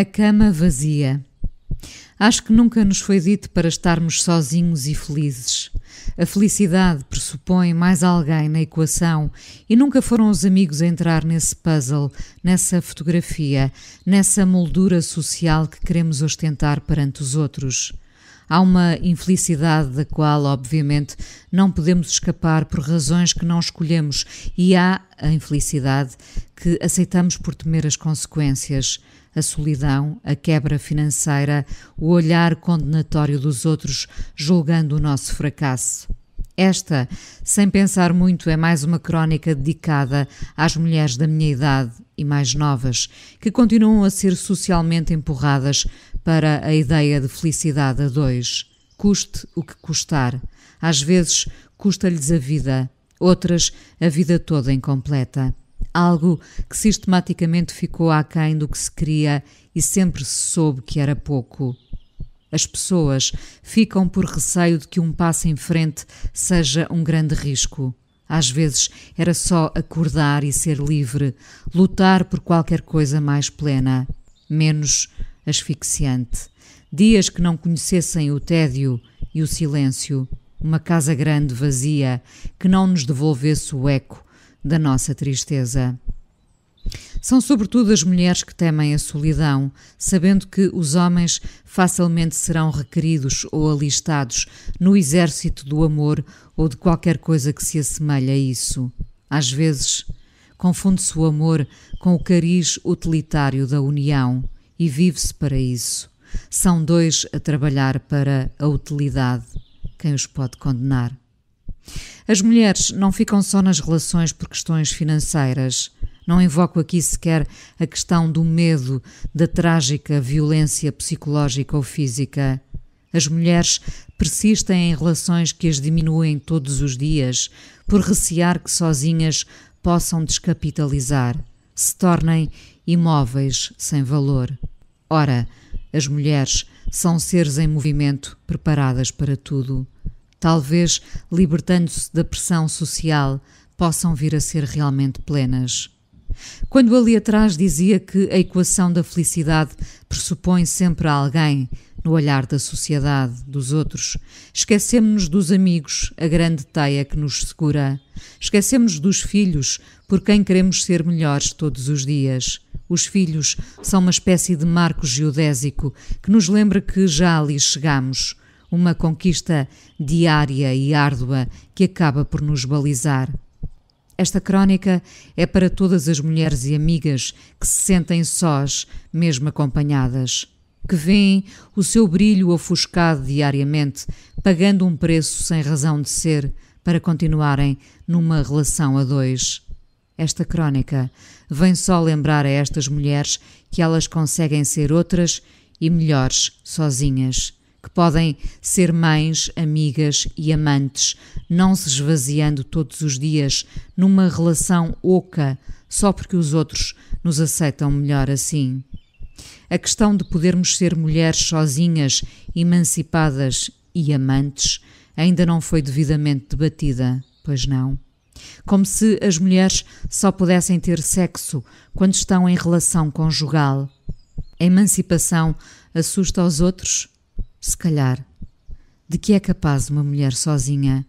A cama vazia. Acho que nunca nos foi dito para estarmos sozinhos e felizes. A felicidade pressupõe mais alguém na equação e nunca foram os amigos a entrar nesse puzzle, nessa fotografia, nessa moldura social que queremos ostentar perante os outros. Há uma infelicidade da qual, obviamente, não podemos escapar por razões que não escolhemos, e há a infelicidade que aceitamos por temer as consequências. A solidão, a quebra financeira, o olhar condenatório dos outros, julgando o nosso fracasso. Esta, sem pensar muito, é mais uma crónica dedicada às mulheres da minha idade e mais novas, que continuam a ser socialmente empurradas para a ideia de felicidade a dois, custe o que custar. Às vezes custa-lhes a vida, outras a vida toda incompleta. Algo que sistematicamente ficou aquém do que se queria e sempre se soube que era pouco. As pessoas ficam por receio de que um passo em frente seja um grande risco. Às vezes era só acordar e ser livre, lutar por qualquer coisa mais plena, menos asfixiante. Dias que não conhecessem o tédio e o silêncio, uma casa grande vazia que não nos devolvesse o eco da nossa tristeza. São sobretudo as mulheres que temem a solidão, sabendo que os homens facilmente serão requeridos ou alistados no exército do amor ou de qualquer coisa que se assemelhe a isso. Às vezes, confunde-se o amor com o cariz utilitário da união e vive-se para isso. São dois a trabalhar para a utilidade. Quem os pode condenar? As mulheres não ficam só nas relações por questões financeiras. Não invoco aqui sequer a questão do medo da trágica violência psicológica ou física. As mulheres persistem em relações que as diminuem todos os dias, por recear que sozinhas possam descapitalizar, se tornem imóveis sem valor. Ora, as mulheres são seres em movimento, preparadas para tudo. Talvez, libertando-se da pressão social, possam vir a ser realmente plenas. Quando ali atrás dizia que a equação da felicidade pressupõe sempre alguém, no olhar da sociedade, dos outros. Esquecemos-nos dos amigos, a grande teia que nos segura. Esquecemos dos filhos, por quem queremos ser melhores todos os dias. Os filhos são uma espécie de marco geodésico que nos lembra que já ali chegamos. Uma conquista diária e árdua que acaba por nos balizar. Esta crónica é para todas as mulheres e amigas que se sentem sós, mesmo acompanhadas, que veem o seu brilho ofuscado diariamente, pagando um preço sem razão de ser para continuarem numa relação a dois. Esta crónica vem só lembrar a estas mulheres que elas conseguem ser outras e melhores sozinhas que podem ser mães, amigas e amantes, não se esvaziando todos os dias numa relação oca só porque os outros nos aceitam melhor assim. A questão de podermos ser mulheres sozinhas, emancipadas e amantes ainda não foi devidamente debatida, pois não? Como se as mulheres só pudessem ter sexo quando estão em relação conjugal. A emancipação assusta aos outros? Se calhar. De que é capaz uma mulher sozinha?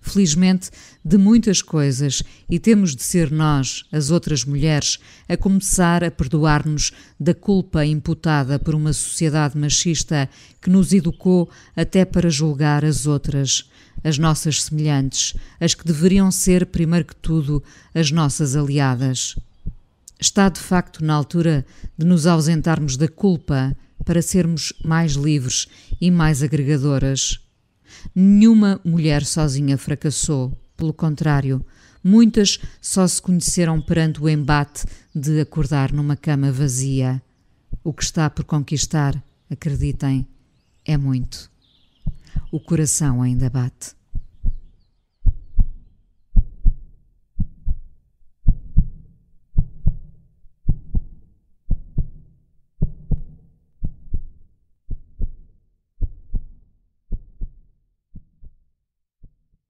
Felizmente, de muitas coisas, e temos de ser nós, as outras mulheres, a começar a perdoar-nos da culpa imputada por uma sociedade machista que nos educou até para julgar as outras, as nossas semelhantes, as que deveriam ser, primeiro que tudo, as nossas aliadas. Está de facto na altura de nos ausentarmos da culpa para sermos mais livres e mais agregadoras. Nenhuma mulher sozinha fracassou, pelo contrário, muitas só se conheceram perante o embate de acordar numa cama vazia. O que está por conquistar, acreditem, é muito. O coração ainda bate.